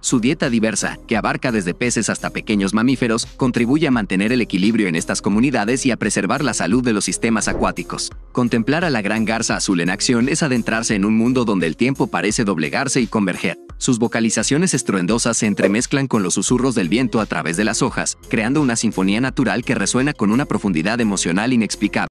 Su dieta diversa, que abarca desde peces hasta pequeños mamíferos, contribuye a mantener el equilibrio en estas comunidades y a preservar la salud de los sistemas acuáticos. Contemplar a la gran garza azul en acción es adentrarse en un mundo donde el tiempo parece doblegarse y converger. Sus vocalizaciones estruendosas se entremezclan con los susurros del viento a través de las hojas, creando una sinfonía natural que resuena con una profundidad emocional inexplicable.